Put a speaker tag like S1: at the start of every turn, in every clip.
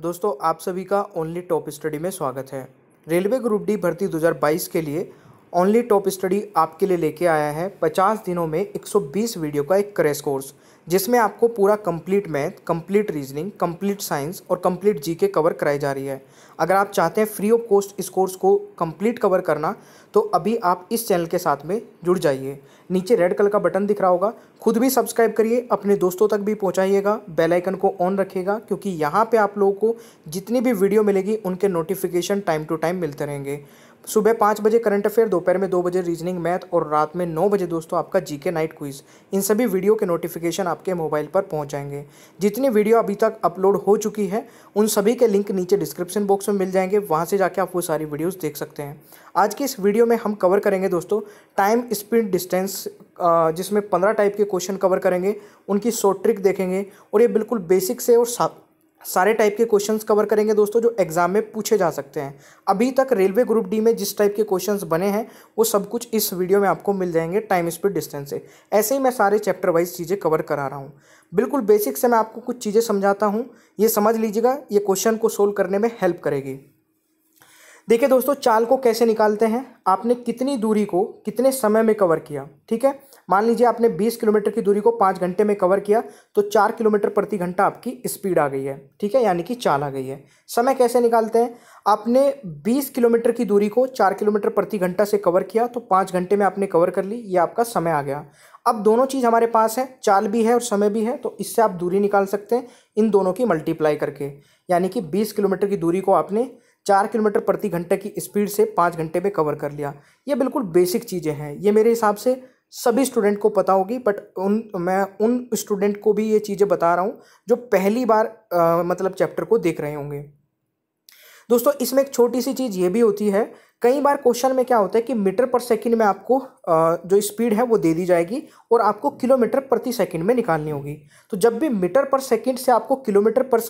S1: दोस्तों आप सभी का ओनली टॉप स्टडी में स्वागत है रेलवे ग्रुप डी भर्ती 2022 के लिए ओनली टॉप स्टडी आपके लिए लेके आया है 50 दिनों में 120 वीडियो का एक क्रैश कोर्स जिसमें आपको पूरा complete math complete reasoning complete science और कंप्लीट जीके कवर कराई जा रही है अगर आप चाहते हैं फ्री ऑफ कॉस्ट इस कोर्स को कंप्लीट कवर करना तो अभी आप इस चैनल के साथ में जुड़ जाइए नीचे रेड कलर का बटन दिख रहा होगा खुद भी सब्सक्राइब करिए अपने दोस्तों तक भी पहुँचाइएगा बेलाइकन को ऑन रखिएगा क्योंकि यहाँ पर आप लोगों को जितनी भी वीडियो मिलेगी उनके नोटिफिकेशन टाइम टू टाइम मिलते रहेंगे सुबह पाँच बजे करंट अफेयर दोपहर में दो बजे रीजनिंग मैथ और रात में नौ बजे दोस्तों आपका जीके नाइट क्विज इन सभी वीडियो के नोटिफिकेशन आपके मोबाइल पर पहुंच जाएंगे जितनी वीडियो अभी तक अपलोड हो चुकी है उन सभी के लिंक नीचे डिस्क्रिप्शन बॉक्स में मिल जाएंगे वहाँ से जाके आप वो सारी वीडियोज़ देख सकते हैं आज की इस वीडियो में हम कवर करेंगे दोस्तों टाइम स्पीड डिस्टेंस जिसमें पंद्रह टाइप के क्वेश्चन कवर करेंगे उनकी शॉर्ट ट्रिक देखेंगे और ये बिल्कुल बेसिक से और सारे टाइप के क्वेश्चंस कवर करेंगे दोस्तों जो एग्ज़ाम में पूछे जा सकते हैं अभी तक रेलवे ग्रुप डी में जिस टाइप के क्वेश्चंस बने हैं वो सब कुछ इस वीडियो में आपको मिल जाएंगे टाइम स्पीड डिस्टेंस से ऐसे ही मैं सारे चैप्टर वाइज चीज़ें कवर करा रहा हूँ बिल्कुल बेसिक से मैं आपको कुछ चीज़ें समझाता हूँ ये समझ लीजिएगा ये क्वेश्चन को सोल्व करने में हेल्प करेगी देखिए दोस्तों चाल को कैसे निकालते हैं आपने कितनी दूरी को कितने समय में कवर किया ठीक है मान लीजिए आपने बीस किलोमीटर की दूरी को पाँच घंटे में कवर किया तो चार किलोमीटर प्रति घंटा आपकी स्पीड आ गई है ठीक है यानी कि चाल आ गई है समय कैसे निकालते हैं आपने 20 किलोमीटर की दूरी को चार किलोमीटर प्रति घंटा से कवर किया तो पाँच घंटे में आपने कवर कर ली ये आपका समय आ गया अब दोनों चीज़ हमारे पास है चाल भी है और समय भी है तो इससे आप दूरी निकाल सकते हैं इन दोनों की मल्टीप्लाई करके यानी कि 20 किलोमीटर की दूरी को आपने चार किलोमीटर प्रति घंटे की स्पीड से पाँच घंटे में कवर कर लिया ये बिल्कुल बेसिक चीज़ें हैं ये मेरे हिसाब से सभी स्टूडेंट को पता होगी बट उन मैं उन स्टूडेंट को भी ये चीज़ें बता रहा हूँ जो पहली बार आ, मतलब चैप्टर को देख रहे होंगे दोस्तों इसमें एक छोटी सी चीज़ ये भी होती है कई बार क्वेश्चन में क्या होता है कि मीटर पर सेकंड में आपको जो स्पीड है वो दे दी जाएगी और आपको किलोमीटर प्रति सेकंड में निकालनी होगी तो जब भी मीटर पर सेकंड से आपको किलोमीटर पर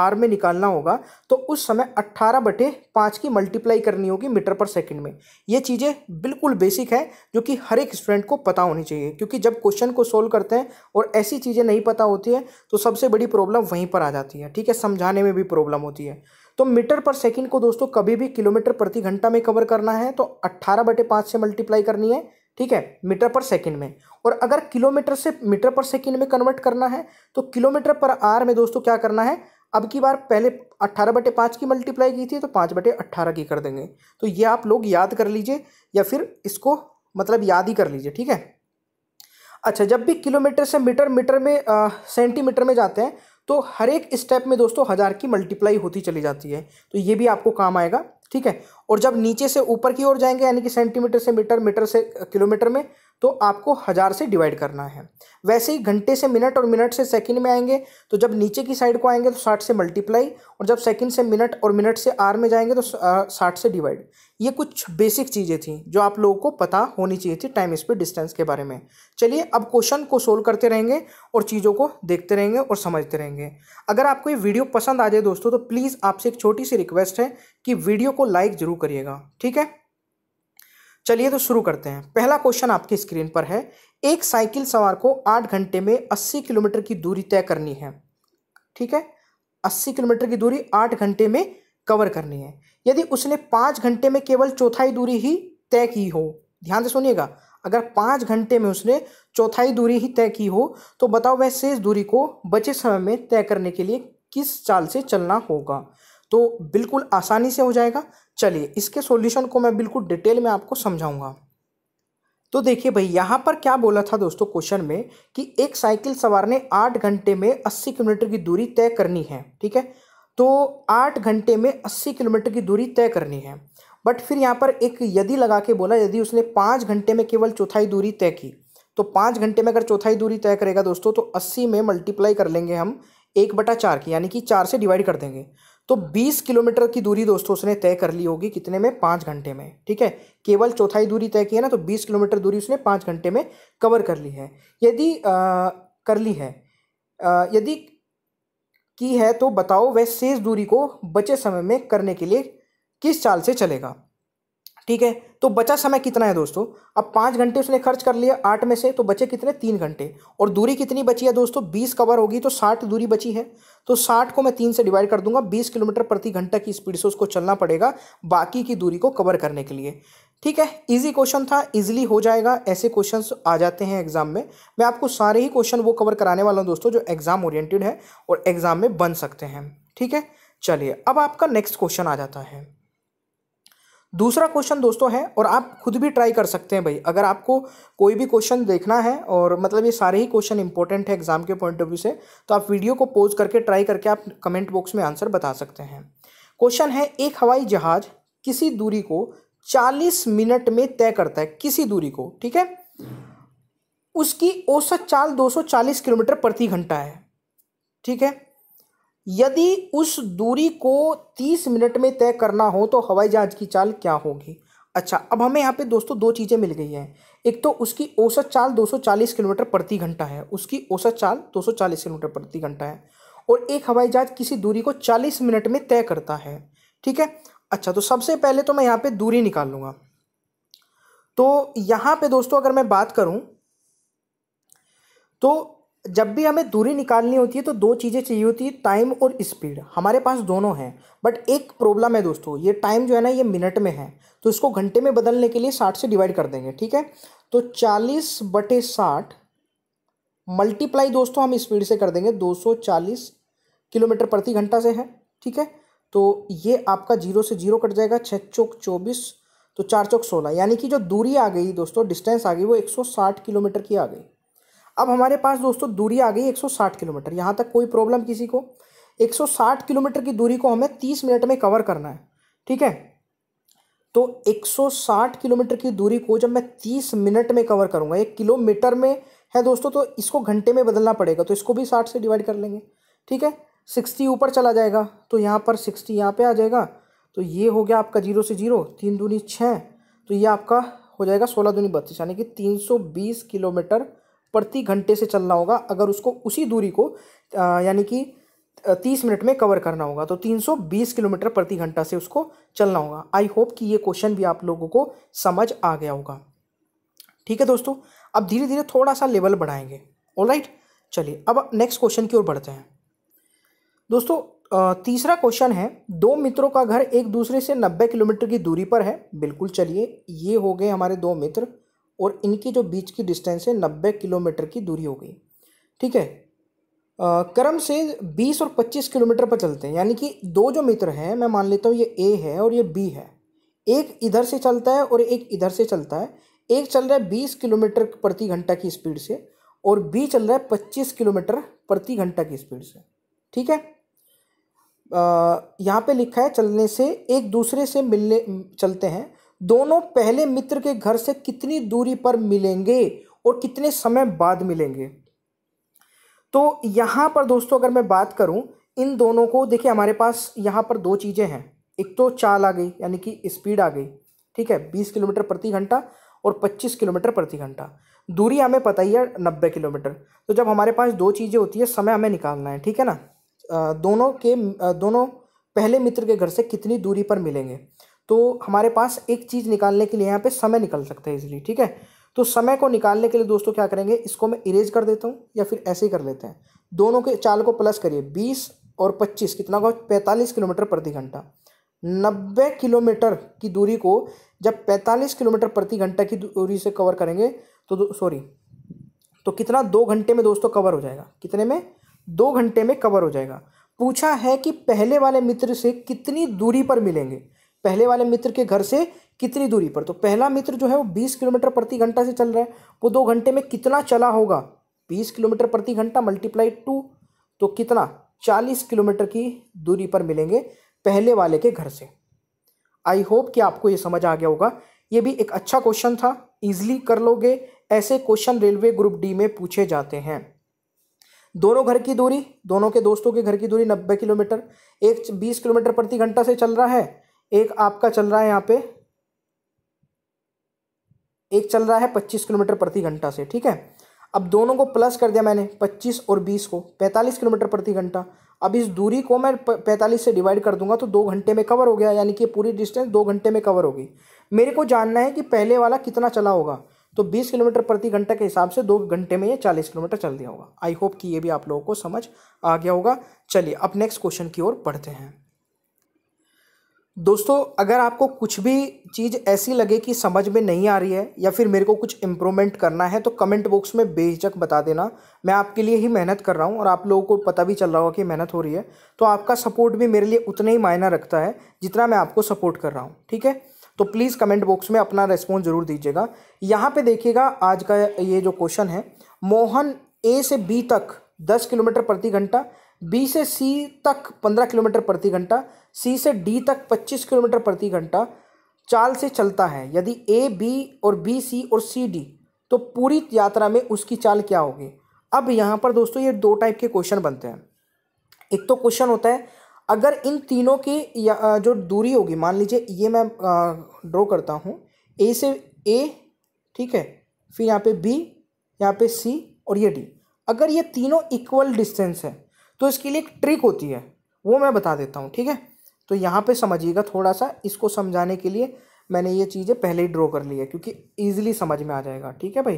S1: आर में निकालना होगा तो उस समय अट्ठारह बटे पाँच की मल्टीप्लाई करनी होगी मीटर पर सेकंड में ये चीज़ें बिल्कुल बेसिक है जो कि हर एक स्टूडेंट को पता होनी चाहिए क्योंकि जब क्वेश्चन को सोल्व करते हैं और ऐसी चीज़ें नहीं पता होती हैं तो सबसे बड़ी प्रॉब्लम वहीं पर आ जाती है ठीक है समझाने में भी प्रॉब्लम होती है तो मीटर पर सेकंड को दोस्तों कभी भी किलोमीटर प्रति घंटा में कवर करना है तो अट्ठारह बटे पाँच से मल्टीप्लाई करनी है ठीक है मीटर पर सेकंड में और अगर किलोमीटर से मीटर पर सेकंड में कन्वर्ट करना है तो किलोमीटर पर आर में दोस्तों क्या करना है अब की बार पहले अट्ठारह बटे पाँच की मल्टीप्लाई की थी तो पाँच बटे अट्ठारह की कर देंगे तो ये आप लोग याद कर लीजिए या फिर इसको मतलब याद ही कर लीजिए ठीक है अच्छा जब भी किलोमीटर से मीटर मीटर में सेंटीमीटर में जाते हैं तो हर एक स्टेप में दोस्तों हज़ार की मल्टीप्लाई होती चली जाती है तो ये भी आपको काम आएगा ठीक है और जब नीचे से ऊपर की ओर जाएंगे यानी कि सेंटीमीटर से मीटर मीटर से किलोमीटर में तो आपको हज़ार से डिवाइड करना है वैसे ही घंटे से मिनट और मिनट से सेकंड में आएंगे तो जब नीचे की साइड को आएंगे तो साठ से मल्टीप्लाई और जब सेकंड से मिनट और मिनट से आर में जाएंगे तो साठ से डिवाइड ये कुछ बेसिक चीज़ें थी जो आप लोगों को पता होनी चाहिए थी टाइम स्पीड डिस्टेंस के बारे में चलिए अब क्वेश्चन को सोल्व करते रहेंगे और चीज़ों को देखते रहेंगे और समझते रहेंगे अगर आपको ये वीडियो पसंद आ जाए दोस्तों तो प्लीज़ आपसे एक छोटी सी रिक्वेस्ट है कि वीडियो को लाइक ज़रूर करिएगा ठीक है चलिए तो शुरू करते हैं पहला क्वेश्चन आपकी स्क्रीन पर है एक साइकिल सवार को आठ घंटे में अस्सी किलोमीटर की दूरी तय करनी है ठीक है अस्सी किलोमीटर की दूरी आठ घंटे में कवर करनी है यदि उसने पाँच घंटे में केवल चौथाई दूरी ही तय की हो ध्यान से सुनिएगा अगर पाँच घंटे में उसने चौथाई दूरी ही तय की हो तो बताओ वह शेष दूरी को बचे समय में तय करने के लिए किस चाल से चलना होगा तो बिल्कुल आसानी से हो जाएगा चलिए इसके सॉल्यूशन को मैं बिल्कुल डिटेल में आपको समझाऊंगा तो देखिए भाई यहाँ पर क्या बोला था दोस्तों क्वेश्चन में कि एक साइकिल सवार ने आठ घंटे में अस्सी किलोमीटर की दूरी तय करनी है ठीक है तो आठ घंटे में अस्सी किलोमीटर की दूरी तय करनी है बट फिर यहाँ पर एक यदि लगा के बोला यदि उसने पाँच घंटे में केवल चौथाई दूरी तय की तो पाँच घंटे में अगर चौथाई दूरी तय करेगा दोस्तों तो अस्सी में मल्टीप्लाई कर लेंगे हम एक बटा चार की यानी कि चार से डिवाइड कर देंगे तो बीस किलोमीटर की दूरी दोस्तों उसने तय कर ली होगी कितने में पाँच घंटे में ठीक है केवल चौथाई दूरी तय की है ना तो बीस किलोमीटर दूरी उसने पाँच घंटे में कवर कर ली है यदि कर ली है यदि की है तो बताओ वह शेष दूरी को बचे समय में करने के लिए किस चाल से चलेगा ठीक है तो बचा समय कितना है दोस्तों अब पाँच घंटे उसने खर्च कर लिया आठ में से तो बचे कितने तीन घंटे और दूरी कितनी बची है दोस्तों बीस कवर होगी तो साठ दूरी बची है तो साठ को मैं तीन से डिवाइड कर दूंगा बीस किलोमीटर प्रति घंटा की स्पीड से उसको चलना पड़ेगा बाकी की दूरी को कवर करने के लिए ठीक है इजी क्वेश्चन था इजीली हो जाएगा ऐसे क्वेश्चंस आ जाते हैं एग्जाम में मैं आपको सारे ही क्वेश्चन वो कवर कराने वाला हूँ दोस्तों जो एग्जाम ओरिएंटेड है और एग्जाम में बन सकते हैं ठीक है चलिए अब आपका नेक्स्ट क्वेश्चन आ जाता है दूसरा क्वेश्चन दोस्तों है और आप खुद भी ट्राई कर सकते हैं भाई अगर आपको कोई भी क्वेश्चन देखना है और मतलब ये सारे ही क्वेश्चन इंपॉर्टेंट है एग्जाम के पॉइंट ऑफ व्यू से तो आप वीडियो को पोज करके ट्राई करके आप कमेंट बॉक्स में आंसर बता सकते हैं क्वेश्चन है एक हवाई जहाज किसी दूरी को चालीस मिनट में तय करता है किसी दूरी को ठीक है उसकी औसत चाल दो किलोमीटर प्रति घंटा है ठीक है यदि उस दूरी को तीस मिनट में तय करना हो तो हवाई जहाज़ की चाल क्या होगी अच्छा अब हमें यहाँ पे दोस्तों दो चीज़ें मिल गई हैं एक तो उसकी औसत चाल 240 किलोमीटर प्रति घंटा है उसकी औसत चाल 240 किलोमीटर प्रति घंटा है और एक हवाई जहाज़ किसी दूरी को 40 मिनट में तय करता है ठीक है अच्छा तो सबसे पहले तो मैं यहाँ पे दूरी निकाल लूँगा तो यहाँ पे दोस्तों अगर मैं बात करूँ तो जब भी हमें दूरी निकालनी होती है तो दो चीज़ें चाहिए होती है टाइम और स्पीड हमारे पास दोनों हैं बट एक प्रॉब्लम है दोस्तों ये टाइम जो है ना ये मिनट में है तो इसको घंटे में बदलने के लिए साठ से डिवाइड कर देंगे ठीक है तो चालीस बटे साठ मल्टीप्लाई दोस्तों हम स्पीड से कर देंगे दो सौ चालीस किलोमीटर प्रति घंटा से है ठीक है तो ये आपका जीरो से जीरो कट जाएगा छः चौक चौबीस तो चार चौक सोलह यानी कि जो दूरी आ गई दोस्तों डिस्टेंस आ गई वो एक सौ साठ किलोमीटर की आ गई अब हमारे पास दोस्तों दूरी आ गई 160 किलोमीटर यहाँ तक कोई प्रॉब्लम किसी को 160 किलोमीटर की दूरी को हमें 30 मिनट में कवर करना है ठीक है तो 160 किलोमीटर की दूरी को जब मैं 30 मिनट में कवर करूँगा एक किलोमीटर में है दोस्तों तो इसको घंटे में बदलना पड़ेगा तो इसको भी साठ से डिवाइड कर लेंगे ठीक है सिक्सटी ऊपर चला जाएगा तो यहाँ पर सिक्सटी यहाँ पर आ जाएगा तो ये हो गया आपका जीरो से जीरो तीन दूनी छः तो ये आपका हो जाएगा सोलह दूनी बत्तीस यानी कि तीन सौ बीस किलोमीटर प्रति घंटे से चलना होगा अगर उसको उसी दूरी को यानी कि तीस मिनट में कवर करना होगा तो तीन सौ बीस किलोमीटर प्रति घंटा से उसको चलना होगा आई होप कि ये क्वेश्चन भी आप लोगों को समझ आ गया होगा ठीक है दोस्तों अब धीरे धीरे थोड़ा सा लेवल बढ़ाएंगे ऑल राइट चलिए अब नेक्स्ट क्वेश्चन की ओर बढ़ते हैं दोस्तों तीसरा क्वेश्चन है दो मित्रों का घर एक दूसरे से नब्बे किलोमीटर की दूरी पर है बिल्कुल चलिए ये हो गए हमारे दो मित्र और इनकी जो बीच की डिस्टेंस है नब्बे किलोमीटर की दूरी हो गई ठीक है क्रम से 20 और 25 किलोमीटर पर चलते हैं यानी कि दो जो मित्र हैं मैं मान लेता हूँ ये ए है और ये बी है एक इधर से चलता है और एक इधर से चलता है एक चल रहा है बीस किलोमीटर प्रति घंटा की स्पीड से और बी चल रहा है पच्चीस किलोमीटर प्रति घंटा की स्पीड से ठीक है यहाँ पे लिखा है चलने से एक दूसरे से मिलने चलते हैं दोनों पहले मित्र के घर से कितनी दूरी पर मिलेंगे और कितने समय बाद मिलेंगे तो यहाँ पर दोस्तों अगर मैं बात करूँ इन दोनों को देखिए हमारे पास यहाँ पर दो चीज़ें हैं एक तो चाल आ गई यानी कि स्पीड आ गई ठीक है बीस किलोमीटर प्रति घंटा और पच्चीस किलोमीटर प्रति घंटा दूरी हमें पता ही है नब्बे किलोमीटर तो जब हमारे पास दो चीज़ें होती है समय हमें निकालना है ठीक है ना दोनों के दोनों पहले मित्र के घर से कितनी दूरी पर मिलेंगे तो हमारे पास एक चीज़ निकालने के लिए यहाँ पे समय निकल सकता है इजिली ठीक है तो समय को निकालने के लिए दोस्तों क्या करेंगे इसको मैं इरेज कर देता हूँ या फिर ऐसे ही कर लेते हैं दोनों के चाल को प्लस करिए बीस और पच्चीस कितना का पैंतालीस किलोमीटर प्रति घंटा नब्बे किलोमीटर की दूरी को जब पैंतालीस किलोमीटर प्रति घंटा की दूरी से कवर करेंगे तो सॉरी तो कितना दो घंटे में दोस्तों कवर हो जाएगा कितने में दो घंटे में कवर हो जाएगा पूछा है कि पहले वाले मित्र से कितनी दूरी पर मिलेंगे पहले वाले मित्र के घर से कितनी दूरी पर तो पहला मित्र जो है वो बीस किलोमीटर प्रति घंटा से चल रहा है वो दो घंटे में कितना चला होगा बीस किलोमीटर प्रति घंटा मल्टीप्लाई टू तो कितना चालीस किलोमीटर की दूरी पर मिलेंगे पहले वाले के घर से आई होप कि आपको ये समझ आ गया होगा ये भी एक अच्छा क्वेश्चन था ईजिली कर लोगे ऐसे क्वेश्चन रेलवे ग्रुप डी में पूछे जाते हैं दोनों घर की दूरी दोनों के दोस्तों के घर की दूरी नब्बे किलोमीटर एक बीस किलोमीटर प्रति घंटा से चल रहा है एक आपका चल रहा है यहाँ पे एक चल रहा है पच्चीस किलोमीटर प्रति घंटा से ठीक है अब दोनों को प्लस कर दिया मैंने पच्चीस और बीस को पैंतालीस किलोमीटर प्रति घंटा अब इस दूरी को मैं पैंतालीस से डिवाइड कर दूंगा तो दो घंटे में कवर हो गया यानी कि पूरी डिस्टेंस दो घंटे में कवर होगी मेरे को जानना है कि पहले वाला कितना चला होगा तो बीस किलोमीटर प्रति घंटा के हिसाब से दो घंटे में ये चालीस किलोमीटर चल दिया होगा आई होप कि ये भी आप लोगों को समझ आ गया होगा चलिए अब नेक्स्ट क्वेश्चन की ओर पढ़ते हैं दोस्तों अगर आपको कुछ भी चीज़ ऐसी लगे कि समझ में नहीं आ रही है या फिर मेरे को कुछ इम्प्रूवमेंट करना है तो कमेंट बॉक्स में बेझक बता देना मैं आपके लिए ही मेहनत कर रहा हूँ और आप लोगों को पता भी चल रहा होगा कि मेहनत हो रही है तो आपका सपोर्ट भी मेरे लिए उतना ही मायना रखता है जितना मैं आपको सपोर्ट कर रहा हूँ ठीक है तो प्लीज़ कमेंट बॉक्स में अपना रेस्पॉन्स ज़रूर दीजिएगा यहाँ पर देखिएगा आज का ये जो क्वेश्चन है मोहन ए से बी तक दस किलोमीटर प्रति घंटा बी से सी तक पंद्रह किलोमीटर प्रति घंटा सी से डी तक पच्चीस किलोमीटर प्रति घंटा चाल से चलता है यदि ए बी और बी सी और सी डी तो पूरी यात्रा में उसकी चाल क्या होगी अब यहाँ पर दोस्तों ये दो टाइप के क्वेश्चन बनते हैं एक तो क्वेश्चन होता है अगर इन तीनों की जो दूरी होगी मान लीजिए ये मैं ड्रॉ करता हूँ ए से ए ठीक है फिर यहाँ पे बी यहाँ पे सी और ये डी अगर ये तीनों इक्वल डिस्टेंस है तो इसके लिए एक ट्रिक होती है वो मैं बता देता हूँ ठीक है तो यहाँ पे समझिएगा थोड़ा सा इसको समझाने के लिए मैंने ये चीज़ें पहले ही ड्रॉ कर ली है क्योंकि ईजिली समझ में आ जाएगा ठीक है भाई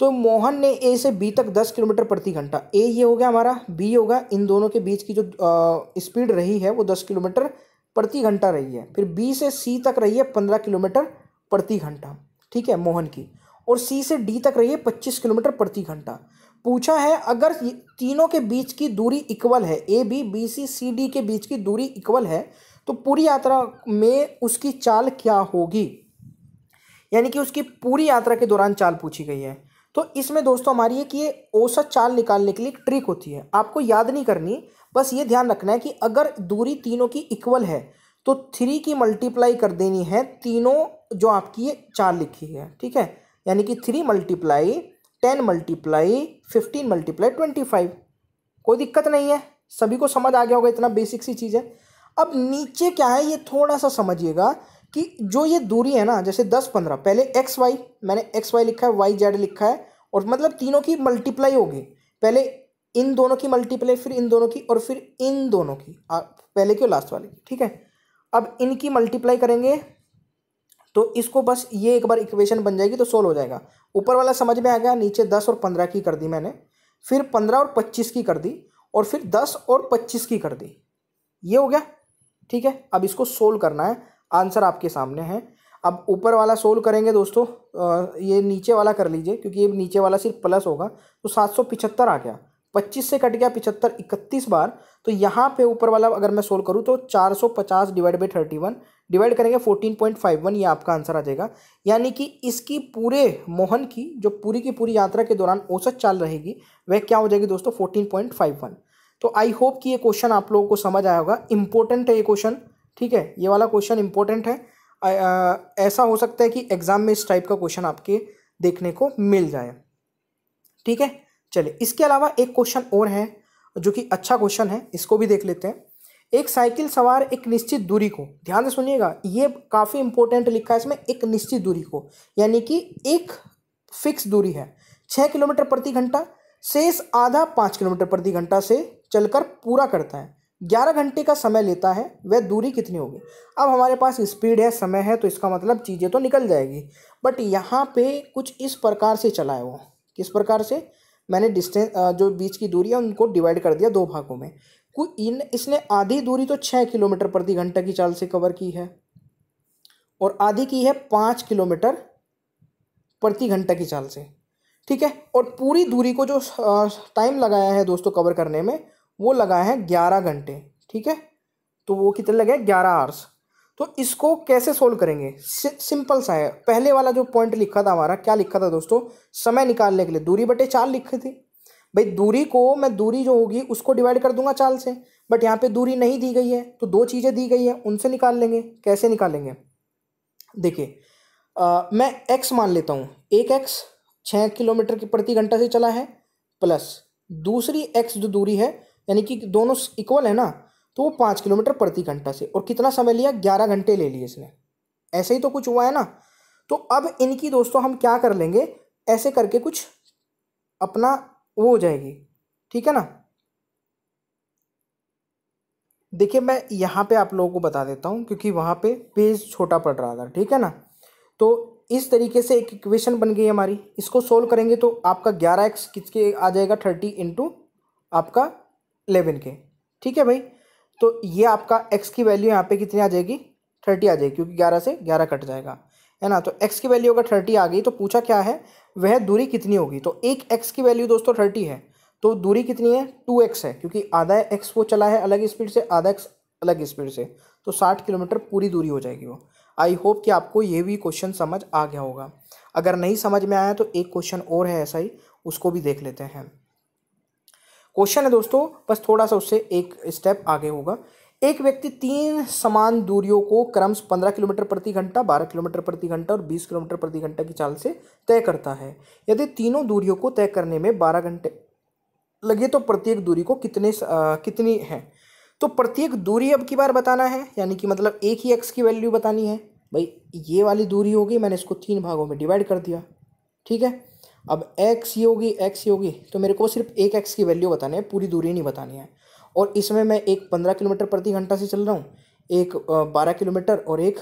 S1: तो मोहन ने ए से बी तक दस किलोमीटर प्रति घंटा ए ये हो गया हमारा बी होगा इन दोनों के बीच की जो स्पीड रही है वो दस किलोमीटर प्रति घंटा रही है फिर बी से सी तक रही है पंद्रह किलोमीटर प्रति घंटा ठीक है मोहन की और सी से डी तक रही है पच्चीस किलोमीटर प्रति घंटा पूछा है अगर तीनों के बीच की दूरी इक्वल है A B B C C D के बीच की दूरी इक्वल है तो पूरी यात्रा में उसकी चाल क्या होगी यानी कि उसकी पूरी यात्रा के दौरान चाल पूछी गई है तो इसमें दोस्तों हमारी ये कि ये औसत चाल निकालने के लिए एक ट्रिक होती है आपको याद नहीं करनी बस ये ध्यान रखना है कि अगर दूरी तीनों की इक्वल है तो थ्री की मल्टीप्लाई कर देनी है तीनों जो आपकी ये चाल लिखी है ठीक है यानी कि three multiply ten multiply fifteen multiply twenty five कोई दिक्कत नहीं है सभी को समझ आ गया होगा इतना बेसिक सी चीज़ है अब नीचे क्या है ये थोड़ा सा समझिएगा कि जो ये दूरी है ना जैसे दस पंद्रह पहले एक्स वाई मैंने एक्स वाई लिखा है वाई जेड लिखा है और मतलब तीनों की मल्टीप्लाई होगी पहले इन दोनों की मल्टीप्लाई फिर इन दोनों की और फिर इन दोनों की पहले क्यों लास्ट वाले की ठीक है अब इनकी मल्टीप्लाई करेंगे तो इसको बस ये एक बार इक्वेशन बन जाएगी तो सोल्व हो जाएगा ऊपर वाला समझ में आ गया नीचे दस और पंद्रह की कर दी मैंने फिर पंद्रह और पच्चीस की कर दी और फिर दस और पच्चीस की कर दी ये हो गया ठीक है अब इसको सोल्व करना है आंसर आपके सामने है अब ऊपर वाला सोल्व करेंगे दोस्तों ये नीचे वाला कर लीजिए क्योंकि ये नीचे वाला सिर्फ प्लस होगा तो सात सौ आ गया पच्चीस से कट गया पिछहत्तर इकतीस बार तो यहाँ पे ऊपर वाला अगर मैं सोल्व करूँ तो चार सौ पचास divide by thirty one divide करेंगे फोर्टीन पॉइंट फाइव वन ये आपका आंसर आ जाएगा यानी कि इसकी पूरे मोहन की जो पूरी की पूरी यात्रा के दौरान औसत चाल रहेगी वह क्या हो जाएगी दोस्तों फोर्टीन पॉइंट फाइव वन तो आई होप कि ये क्वेश्चन आप लोगों को समझ आया होगा इंपॉर्टेंट है ये क्वेश्चन ठीक है ये वाला क्वेश्चन इंपॉर्टेंट है आ, आ, ऐसा हो सकता है कि एग्ज़ाम में इस टाइप का क्वेश्चन आपके देखने को मिल जाए ठीक है चलिए इसके अलावा एक क्वेश्चन और है जो कि अच्छा क्वेश्चन है इसको भी देख लेते हैं एक साइकिल सवार एक निश्चित दूरी को ध्यान से सुनिएगा ये काफ़ी इंपॉर्टेंट लिखा है इसमें एक निश्चित दूरी को यानी कि एक फिक्स दूरी है छः किलोमीटर प्रति घंटा शेष आधा पाँच किलोमीटर प्रति घंटा से चलकर पूरा करता है ग्यारह घंटे का समय लेता है वह दूरी कितनी होगी अब हमारे पास स्पीड है समय है तो इसका मतलब चीज़ें तो निकल जाएगी बट यहाँ पे कुछ इस प्रकार से चला है वो किस प्रकार से मैंने डिस्टेंस जो बीच की दूरी है उनको डिवाइड कर दिया दो भागों में इन इसने आधी दूरी तो छः किलोमीटर प्रति घंटा की चाल से कवर की है और आधी की है पाँच किलोमीटर प्रति घंटा की चाल से ठीक है और पूरी दूरी को जो टाइम लगाया है दोस्तों कवर करने में वो लगाया है ग्यारह घंटे ठीक है तो वो कितने लगे ग्यारह आवर्स तो इसको कैसे सोल्व करेंगे सि सिंपल सा है पहले वाला जो पॉइंट लिखा था हमारा क्या लिखा था दोस्तों समय निकालने के लिए दूरी बटे चार लिखी थी भाई दूरी को मैं दूरी जो होगी उसको डिवाइड कर दूंगा चाल से बट यहाँ पे दूरी नहीं दी गई है तो दो चीज़ें दी गई है उनसे निकाल लेंगे कैसे निकालेंगे देखिए मैं एक्स मान लेता हूँ एक एक्स छः किलोमीटर की प्रति घंटा से चला है प्लस दूसरी एक्स जो दूरी है यानी कि दोनों इक्वल है ना तो वो पाँच किलोमीटर प्रति घंटा से और कितना समय लिया ग्यारह घंटे ले लिए इसने ऐसे ही तो कुछ हुआ है ना तो अब इनकी दोस्तों हम क्या कर लेंगे ऐसे करके कुछ अपना वो हो जाएगी ठीक है ना देखिए मैं यहाँ पे आप लोगों को बता देता हूँ क्योंकि वहाँ पे पेज छोटा पड़ रहा था ठीक है ना तो इस तरीके से एक इक्वेशन बन गई हमारी इसको सोल्व करेंगे तो आपका ग्यारह एक्स किसके आ जाएगा थर्टी इंटू आपका इलेवन के ठीक है भाई तो ये आपका एक्स की वैल्यू यहाँ पे कितनी आ जाएगी थर्टी आ जाएगी क्योंकि ग्यारह से ग्यारह कट जाएगा है ना तो एक्स की वैल्यू अगर थर्टी आ गई तो पूछा क्या है वह दूरी कितनी होगी तो एक एक्स की वैल्यू दोस्तों थर्टी है तो दूरी कितनी है टू एक्स है क्योंकि आधा एक्स वो चला है अलग स्पीड से आधा एक्स अलग स्पीड से तो साठ किलोमीटर पूरी दूरी हो जाएगी वो आई होप कि आपको ये भी क्वेश्चन समझ आ गया होगा अगर नहीं समझ में आया तो एक क्वेश्चन और है ऐसा ही उसको भी देख लेते हैं क्वेश्चन है दोस्तों बस थोड़ा सा उससे एक स्टेप आगे होगा एक व्यक्ति तीन समान दूरियों को क्रमश पंद्रह किलोमीटर प्रति घंटा बारह किलोमीटर प्रति घंटा और बीस किलोमीटर प्रति घंटा की चाल से तय करता है यदि तीनों दूरियों को तय करने में बारह घंटे लगे तो प्रत्येक दूरी को कितने आ, कितनी है तो प्रत्येक दूरी अब की बार बताना है यानी कि मतलब एक ही एक्स की वैल्यू बतानी है भाई ये वाली दूरी होगी मैंने इसको तीन भागों में डिवाइड कर दिया ठीक है अब एक्स ये होगी एक्स ये होगी तो मेरे को सिर्फ एक एक्स की वैल्यू बतानी है पूरी दूरी नहीं बतानी है और इसमें मैं एक पंद्रह किलोमीटर प्रति घंटा से चल रहा हूँ एक बारह किलोमीटर और एक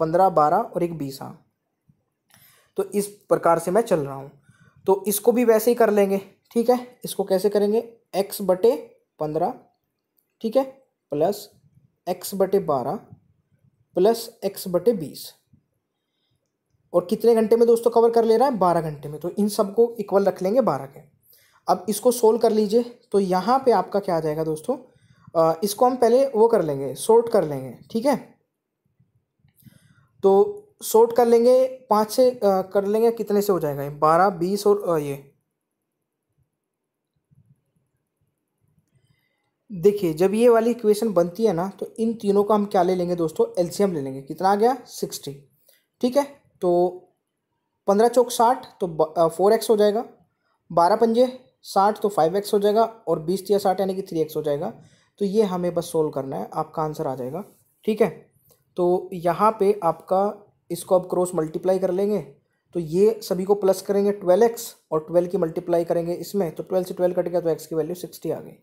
S1: पंद्रह बारह और एक बीस हाँ तो इस प्रकार से मैं चल रहा हूँ तो इसको भी वैसे ही कर लेंगे ठीक है इसको कैसे करेंगे एक्स बटे पंद्रह ठीक है प्लस एक्स बटे बारह प्लस एक्स बटे बीस और कितने घंटे में दोस्तों कवर कर ले रहा है बारह घंटे में तो इन सबको इक्वल रख लेंगे बारह के अब इसको सोल्व कर लीजिए तो यहाँ पे आपका क्या आ जाएगा दोस्तों आ, इसको हम पहले वो कर लेंगे सोर्ट कर लेंगे ठीक है तो सोर्ट कर लेंगे पाँच से आ, कर लेंगे कितने से हो जाएगा ये बारह बीस और आ, ये देखिए जब ये वाली इक्वेशन बनती है ना तो इन तीनों का हम क्या ले लेंगे दोस्तों एलसीएम ले लेंगे कितना आ गया सिक्सटी ठीक है तो पंद्रह चौक साठ तो फोर एक्स हो जाएगा बारह पंजे साठ तो फाइव एक्स हो जाएगा और बीस या साठ यानी कि थ्री एक्स हो जाएगा तो ये हमें बस सोल्व करना है आपका आंसर आ जाएगा ठीक है तो यहाँ पे आपका इसको आप क्रॉस मल्टीप्लाई कर लेंगे तो ये सभी को प्लस करेंगे ट्वेल्व एक्स और ट्वेल्व की मल्टीप्लाई करेंगे इसमें तो ट्वेल्व से ट्वेल्व कट गया तो एक्स की वैल्यू सिक्सटी आ गई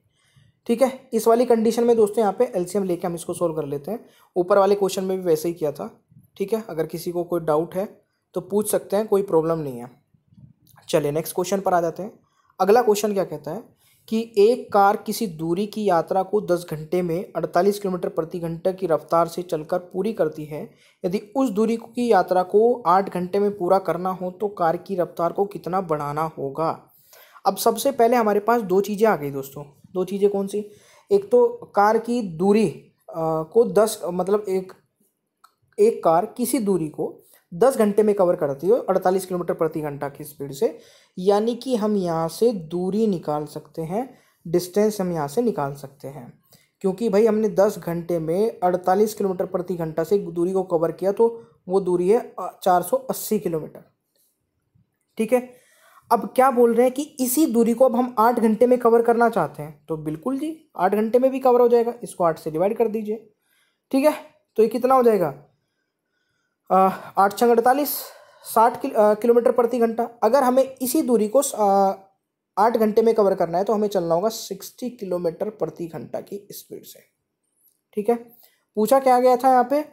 S1: ठीक है इस वाली कंडीशन में दोस्तों यहाँ पे एलसीएम लेके हम इसको सोल्व कर लेते हैं ऊपर वाले क्वेश्चन में भी वैसे ही किया था ठीक है अगर किसी को कोई डाउट है तो पूछ सकते हैं कोई प्रॉब्लम नहीं है चलिए नेक्स्ट क्वेश्चन पर आ जाते हैं अगला क्वेश्चन क्या कहता है कि एक कार किसी दूरी की यात्रा को 10 घंटे में 48 किलोमीटर प्रति घंटे की रफ्तार से चलकर पूरी करती है यदि उस दूरी की यात्रा को 8 घंटे में पूरा करना हो तो कार की रफ्तार को कितना बढ़ाना होगा अब सबसे पहले हमारे पास दो चीज़ें आ गई दोस्तों दो चीज़ें कौन सी एक तो कार की दूरी को दस मतलब एक एक कार किसी दूरी को दस घंटे में कवर करती हो अड़तालीस किलोमीटर प्रति घंटा की स्पीड से यानी कि हम यहाँ से दूरी निकाल सकते हैं डिस्टेंस हम यहाँ से निकाल सकते हैं क्योंकि भाई हमने दस घंटे में अड़तालीस किलोमीटर प्रति घंटा से दूरी को कवर किया तो वो दूरी है चार सौ अस्सी किलोमीटर ठीक है अब क्या बोल रहे हैं कि इसी दूरी को अब हम आठ घंटे में कवर करना चाहते हैं तो बिल्कुल जी आठ घंटे में भी कवर हो जाएगा इसको आठ से डिवाइड कर दीजिए ठीक है तो ये कितना हो जाएगा आठ छंग अड़तालीस साठ किलोमीटर प्रति घंटा अगर हमें इसी दूरी को आठ घंटे में कवर करना है तो हमें चलना होगा सिक्सटी किलोमीटर प्रति घंटा की स्पीड से ठीक है पूछा क्या गया था यहाँ पे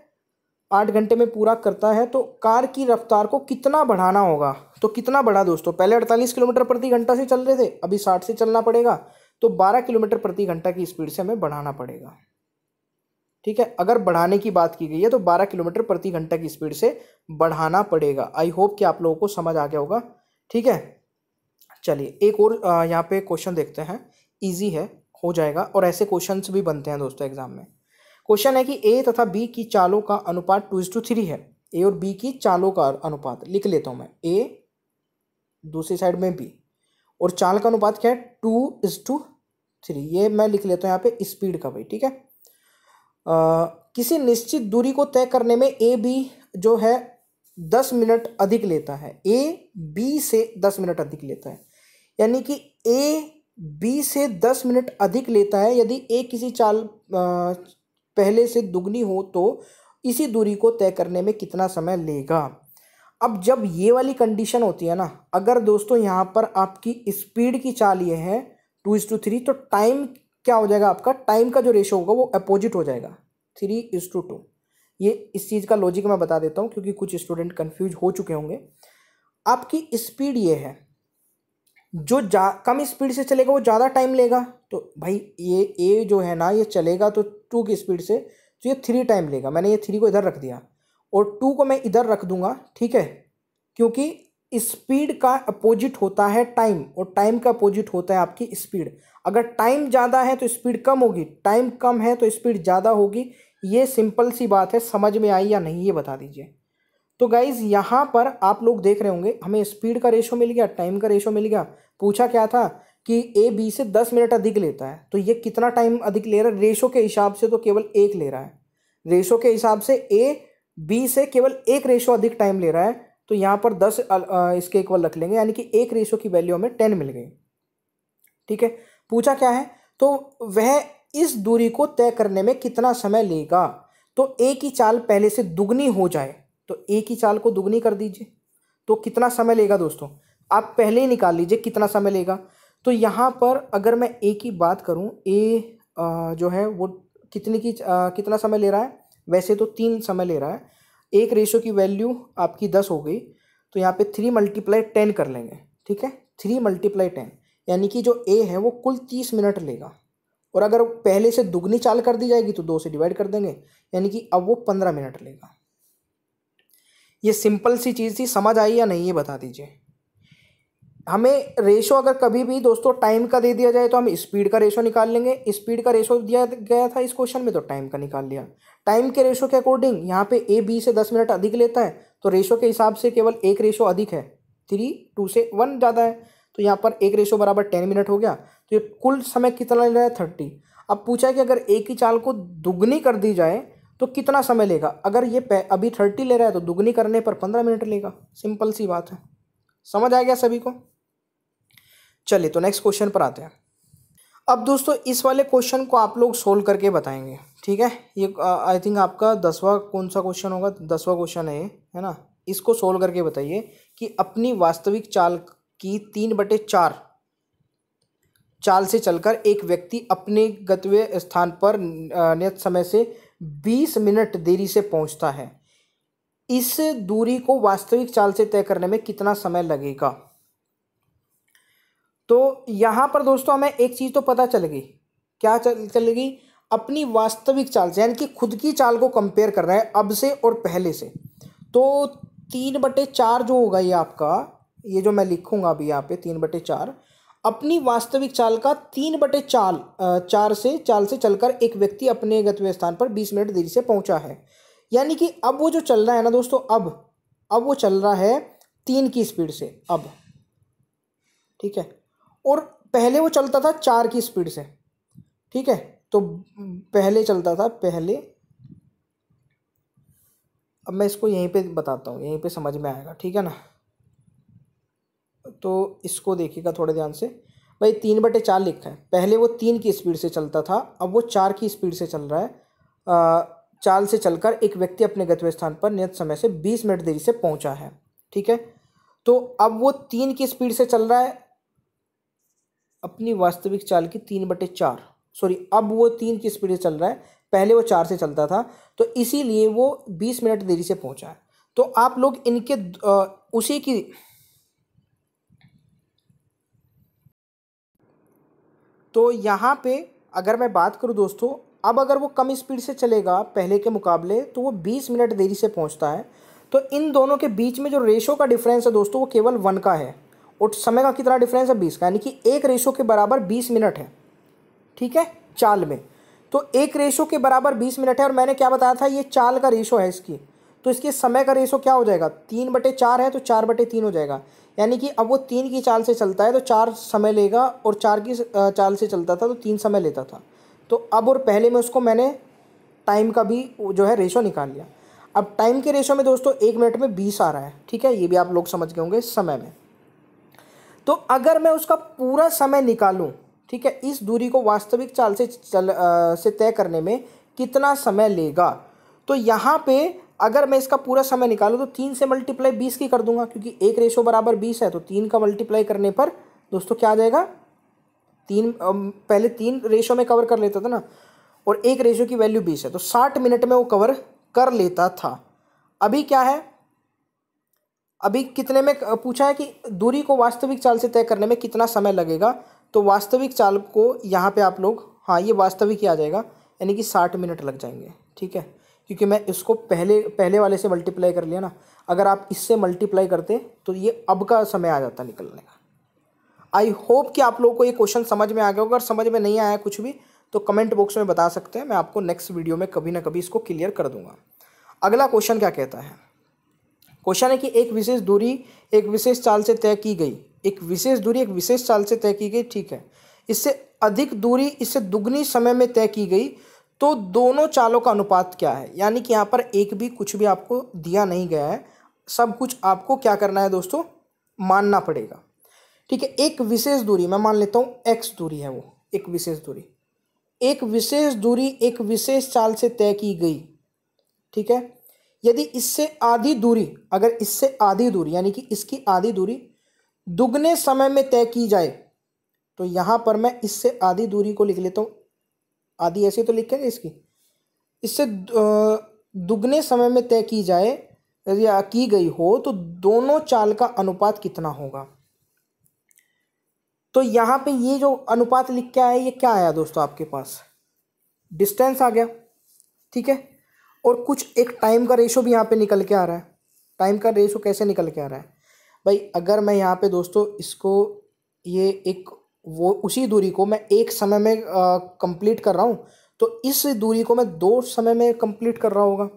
S1: आठ घंटे में पूरा करता है तो कार की रफ्तार को कितना बढ़ाना होगा तो कितना बढ़ा दोस्तों पहले अड़तालीस किलोमीटर प्रति घंटा से चल रहे थे अभी साठ से चलना पड़ेगा तो बारह किलोमीटर प्रति घंटा की स्पीड से हमें बढ़ाना पड़ेगा ठीक है अगर बढ़ाने की बात की गई है तो 12 किलोमीटर प्रति घंटा की स्पीड से बढ़ाना पड़ेगा आई होप कि आप लोगों को समझ आ गया होगा ठीक है चलिए एक और यहाँ पे क्वेश्चन देखते हैं ईजी है हो जाएगा और ऐसे क्वेश्चन भी बनते हैं दोस्तों एग्जाम में क्वेश्चन है कि ए तथा बी की चालों का अनुपात टू इज टू थ्री है ए और बी की चालों का अनुपात लिख लेता हूँ मैं ए दूसरी साइड में बी और चाल का अनुपात क्या है टू इज टू थ्री ये मैं लिख लेता हूँ यहाँ पे स्पीड का भाई ठीक है किसी निश्चित दूरी को तय करने में ए बी जो है दस मिनट अधिक लेता है ए बी से दस मिनट अधिक लेता है यानी कि ए बी से दस मिनट अधिक लेता है यदि ए किसी चाल पहले से दुगनी हो तो इसी दूरी को तय करने में कितना समय लेगा अब जब ये वाली कंडीशन होती है ना अगर दोस्तों यहाँ पर आपकी स्पीड की चाल ये है टू इज टू थ्री तो टाइम क्या हो जाएगा आपका टाइम का जो रेशो होगा वो अपोजिट हो जाएगा थ्री इज टू टू ये इस चीज़ का लॉजिक मैं बता देता हूँ क्योंकि कुछ स्टूडेंट कन्फ्यूज हो चुके होंगे आपकी स्पीड ये है जो जा कम स्पीड से चलेगा वो ज़्यादा टाइम लेगा तो भाई ये ए जो है ना ये चलेगा तो टू की स्पीड से तो ये थ्री टाइम लेगा मैंने ये थ्री को इधर रख दिया और टू को मैं इधर रख दूंगा ठीक है क्योंकि स्पीड का अपोजिट होता है टाइम और टाइम का अपोजिट होता है आपकी स्पीड अगर टाइम ज़्यादा है तो स्पीड कम होगी टाइम कम है तो स्पीड ज़्यादा होगी ये सिंपल सी बात है समझ में आई या नहीं ये बता दीजिए तो गाइज़ यहाँ पर आप लोग देख रहे होंगे हमें स्पीड का रेशो मिल गया टाइम का रेशो मिल गया पूछा क्या था कि ए बी से दस मिनट अधिक लेता है तो ये कितना टाइम अधिक ले रहा है रेशो के हिसाब से तो केवल एक ले रहा है रेशो के हिसाब से ए बी से केवल एक रेशो अधिक टाइम ले रहा है तो यहाँ पर दस इसके इक्वल रख लेंगे यानी कि एक रेशो की वैल्यू हमें टेन मिल गई ठीक है पूछा क्या है तो वह इस दूरी को तय करने में कितना समय लेगा तो ए की चाल पहले से दुगनी हो जाए तो ए की चाल को दुगनी कर दीजिए तो कितना समय लेगा दोस्तों आप पहले ही निकाल लीजिए कितना समय लेगा तो यहाँ पर अगर मैं ए की बात करूँ ए जो है वो कितनी की आ, कितना समय ले रहा है वैसे तो तीन समय ले रहा है एक रेशो की वैल्यू आपकी दस हो गई तो यहाँ पे थ्री मल्टीप्लाई टेन कर लेंगे ठीक है थ्री मल्टीप्लाई टेन यानी कि जो ए है वो कुल तीस मिनट लेगा और अगर पहले से दुगनी चाल कर दी जाएगी तो दो से डिवाइड कर देंगे यानी कि अब वो पंद्रह मिनट लेगा ये सिंपल सी चीज़ थी समझ आई या नहीं ये बता दीजिए हमें रेशो अगर कभी भी दोस्तों टाइम का दे दिया जाए तो हम स्पीड का रेशो निकाल लेंगे स्पीड का रेशो दिया गया था इस क्वेश्चन में तो टाइम का निकाल लिया टाइम के रेशो के अकॉर्डिंग यहाँ पे ए बी से दस मिनट अधिक लेता है तो रेशो के हिसाब से केवल एक रेशो अधिक है थ्री टू से वन ज़्यादा है तो यहाँ पर एक रेशो बराबर टेन मिनट हो गया तो ये कुल समय कितना ले रहा है थर्टी अब पूछा है कि अगर एक ही चाल को दुगनी कर दी जाए तो कितना समय लेगा अगर ये अभी थर्टी ले रहा है तो दुगनी करने पर पंद्रह मिनट लेगा सिंपल सी बात है समझ आ गया सभी को चलिए तो नेक्स्ट क्वेश्चन पर आते हैं अब दोस्तों इस वाले क्वेश्चन को आप लोग सोल्व करके बताएंगे ठीक है ये आई थिंक आपका दसवा कौन सा क्वेश्चन होगा दसवा क्वेश्चन है है ना इसको सोल्व करके बताइए कि अपनी वास्तविक चाल की तीन बटे चार चाल से चलकर एक व्यक्ति अपने गतव्य स्थान पर नियत समय से बीस मिनट देरी से पहुंचता है इस दूरी को वास्तविक चाल से तय करने में कितना समय लगेगा तो यहाँ पर दोस्तों हमें एक चीज़ तो पता चल गई क्या चल चल गई अपनी वास्तविक चाल से यानी कि खुद की चाल को कंपेयर कर रहा है अब से और पहले से तो तीन बटे चार जो होगा ये आपका ये जो मैं लिखूंगा अभी यहाँ पे तीन बटे चार अपनी वास्तविक चाल का तीन बटे चाल चार से चाल से चलकर एक व्यक्ति अपने गंतव्य स्थान पर बीस मिनट देरी से पहुँचा है यानी कि अब वो जो चल रहा है ना दोस्तों अब अब वो चल रहा है तीन की स्पीड से अब ठीक है और पहले वो चलता था चार की स्पीड से ठीक है तो पहले चलता था पहले अब मैं इसको यहीं पे बताता हूँ यहीं पे समझ में आएगा ठीक है ना तो इसको देखिएगा थोड़े ध्यान से भाई तीन बटे चार लिखा है पहले वो तीन की स्पीड से चलता था अब वो चार की स्पीड से चल रहा है आ, चाल से चलकर एक व्यक्ति अपने गतिव्य स्थान पर नियत समय से बीस मिनट देरी से पहुंचा है ठीक है तो अब वो तीन की स्पीड से चल रहा है अपनी वास्तविक चाल की तीन बटे चार सॉरी अब वो तीन की स्पीड से चल रहा है पहले वो चार से चलता था तो इसीलिए वो बीस मिनट देरी से पहुंचा है तो आप लोग इनके उसी की तो यहाँ पे अगर मैं बात करूँ दोस्तों अब अगर वो कम स्पीड से चलेगा पहले के मुकाबले तो वो बीस मिनट देरी से पहुँचता है तो इन दोनों के बीच में जो रेशो का डिफरेंस है दोस्तों वो केवल वन का है और समय का कितना डिफरेंस है बीस का यानी कि एक रेशो के बराबर बीस मिनट है ठीक है चाल में तो एक रेशो के बराबर बीस मिनट है और मैंने क्या बताया था ये चाल का रेशो है इसकी तो इसके समय का रेशो क्या हो जाएगा तीन बटे चार है तो चार बटे तीन हो जाएगा यानी कि अब वो तीन की चाल से चलता है तो चार समय लेगा और चार की चाल से चलता था तो तीन समय लेता था तो अब और पहले में उसको मैंने टाइम का भी जो है रेशो निकाल लिया अब टाइम के रेशो में दोस्तों एक मिनट में बीस आ रहा है ठीक है ये भी आप लोग समझ गए होंगे समय में तो अगर मैं उसका पूरा समय निकालूं ठीक है इस दूरी को वास्तविक चाल से चल आ, से तय करने में कितना समय लेगा तो यहाँ पे अगर मैं इसका पूरा समय निकालूं तो तीन से मल्टीप्लाई बीस की कर दूंगा क्योंकि एक रेशो बराबर बीस है तो तीन का मल्टीप्लाई करने पर दोस्तों क्या आ जाएगा तीन पहले तीन रेशो में कवर कर लेता था ना और एक रेशो की वैल्यू बीस है तो साठ मिनट में वो कवर कर लेता था अभी क्या है अभी कितने में पूछा है कि दूरी को वास्तविक चाल से तय करने में कितना समय लगेगा तो वास्तविक चाल को यहाँ पे आप लोग हाँ ये वास्तविक ही आ जाएगा यानी कि साठ मिनट लग जाएंगे ठीक है क्योंकि मैं इसको पहले पहले वाले से मल्टीप्लाई कर लिया ना अगर आप इससे मल्टीप्लाई करते तो ये अब का समय आ जाता निकलने का आई होप कि आप लोगों को ये क्वेश्चन समझ में आ गया होगा समझ में नहीं आया कुछ भी तो कमेंट बॉक्स में बता सकते हैं मैं आपको नेक्स्ट वीडियो में कभी ना कभी इसको क्लियर कर दूंगा अगला क्वेश्चन क्या कहता है क्वेश्चन है कि एक विशेष दूरी एक विशेष चाल से तय की गई एक विशेष दूरी एक विशेष चाल से तय की गई ठीक है इससे अधिक दूरी इससे दुगनी समय में तय की गई तो दोनों चालों का अनुपात क्या है यानी कि यहाँ पर एक भी कुछ भी आपको दिया नहीं गया है सब कुछ आपको क्या करना है दोस्तों मानना पड़ेगा ठीक है एक विशेष दूरी मैं मान लेता हूँ एक्स दूरी है वो एक विशेष दूरी एक विशेष दूरी एक विशेष चाल से तय की गई ठीक है यदि इससे आधी दूरी अगर इससे आधी दूरी यानी कि इसकी आधी दूरी दुगने समय में तय की जाए तो यहाँ पर मैं इससे आधी दूरी को लिख लेता हूँ आधी ऐसी तो लिख ना इसकी इससे दुगने समय में तय की जाए या की गई हो तो दोनों चाल का अनुपात कितना होगा तो यहाँ पे ये जो अनुपात लिख के आया ये क्या आया दोस्तों आपके पास डिस्टेंस आ गया ठीक है और कुछ एक टाइम का रेशो भी यहाँ पे निकल के आ रहा है टाइम का रेशो कैसे निकल के आ रहा है भाई अगर मैं यहाँ पे दोस्तों इसको ये एक वो उसी दूरी को मैं एक समय में कंप्लीट कर रहा हूँ तो इस दूरी को मैं दो समय में कंप्लीट कर रहा होगा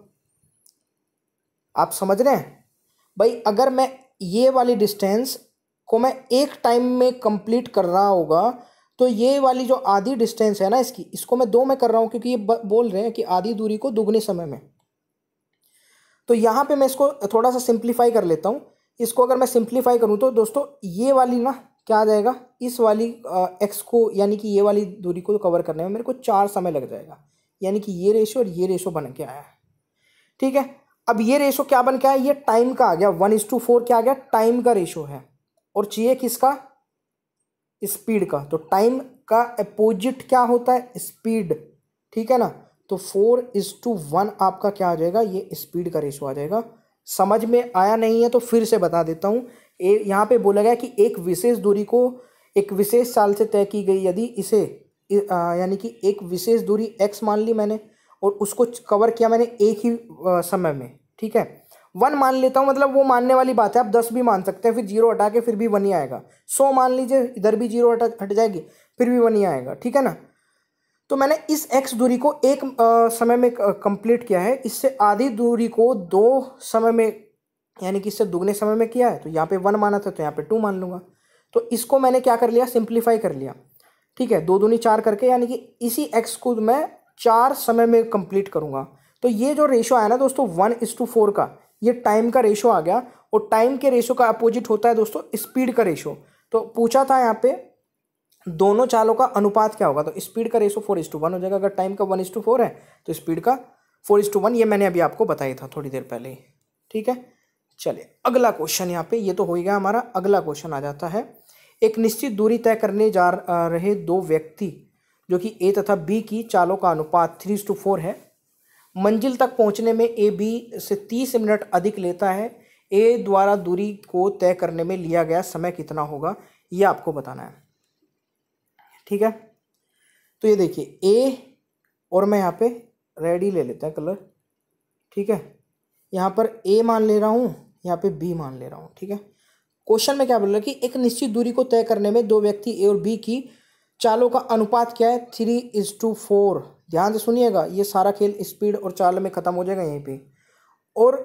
S1: आप समझ रहे हैं भाई अगर मैं ये वाली डिस्टेंस को मैं एक टाइम में कंप्लीट कर रहा होगा तो ये वाली जो आधी डिस्टेंस है ना इसकी इसको मैं दो में कर रहा हूँ क्योंकि ये बोल रहे हैं कि आधी दूरी को दुगने समय में तो यहाँ पे मैं इसको थोड़ा सा सिंप्लीफाई कर लेता हूँ इसको अगर मैं सिंप्लीफाई करूँ तो दोस्तों ये वाली ना क्या आ जाएगा इस वाली एक्स को यानी कि ये वाली दूरी को कवर करने में मेरे को चार समय लग जाएगा यानी कि ये रेशो और ये रेशो बन के आया ठीक है अब ये रेशो क्या बन के आया ये टाइम का आ गया वन इज टू फोर क्या आ गया टाइम का रेशो है और चाहिए किसका स्पीड का तो टाइम का अपोजिट क्या होता है स्पीड ठीक है ना तो फोर इज टू वन आपका क्या आ जाएगा ये स्पीड का रेशो आ जाएगा समझ में आया नहीं है तो फिर से बता देता हूँ यहाँ पे बोला गया कि एक विशेष दूरी को एक विशेष साल से तय की गई यदि इसे यानी कि एक विशेष दूरी एक्स मान ली मैंने और उसको कवर किया मैंने एक ही समय में ठीक है वन मान लेता हूँ मतलब वो मानने वाली बात है आप दस भी मान सकते हैं फिर जीरो हटा के फिर भी वन ही आएगा सौ मान लीजिए इधर भी जीरो हटा हट जाएगी फिर भी वन ही आएगा ठीक है ना तो मैंने इस एक्स दूरी को एक आ, समय में कंप्लीट किया है इससे आधी दूरी को दो समय में यानी कि इससे दुगने समय में किया है तो यहाँ पे वन माना था तो यहाँ पे टू मान लूँगा तो इसको मैंने क्या कर लिया सिंप्लीफाई कर लिया ठीक है दो दूनी चार करके यानी कि इसी एक्स को मैं चार समय में कंप्लीट करूँगा तो ये जो रेशो आया ना दोस्तों वन इस टू फोर का ये टाइम का रेशो आ गया और टाइम के रेशो का अपोजिट होता है दोस्तों स्पीड का रेशो तो पूछा था यहाँ पे दोनों चालों का अनुपात क्या होगा तो स्पीड का ratio four is to one हो जाएगा अगर टाइम का वन इस टू फोर है तो स्पीड का फोर इस टू वन ये मैंने अभी आपको बताया था थोड़ी देर पहले ही ठीक है चलिए अगला क्वेश्चन यहाँ पे ये तो हो गया हमारा अगला क्वेश्चन आ जाता है एक निश्चित दूरी तय करने जा रहे दो व्यक्ति जो कि ए तथा बी की चालों का अनुपात थ्री टू फोर है मंजिल तक पहुंचने में ए बी से तीस मिनट अधिक लेता है ए द्वारा दूरी को तय करने में लिया गया समय कितना होगा ये आपको बताना है ठीक है तो ये देखिए ए और मैं यहाँ पे रेड ही ले लेता है कलर ठीक है यहाँ पर ए मान ले रहा हूँ यहाँ पे बी मान ले रहा हूँ ठीक है क्वेश्चन में क्या बोल रहा है कि एक निश्चित दूरी को तय करने में दो व्यक्ति ए और बी की चालों का अनुपात क्या है थ्री इज टू फोर ध्यान से सुनिएगा ये सारा खेल स्पीड और चाल में ख़त्म हो जाएगा यहीं पे और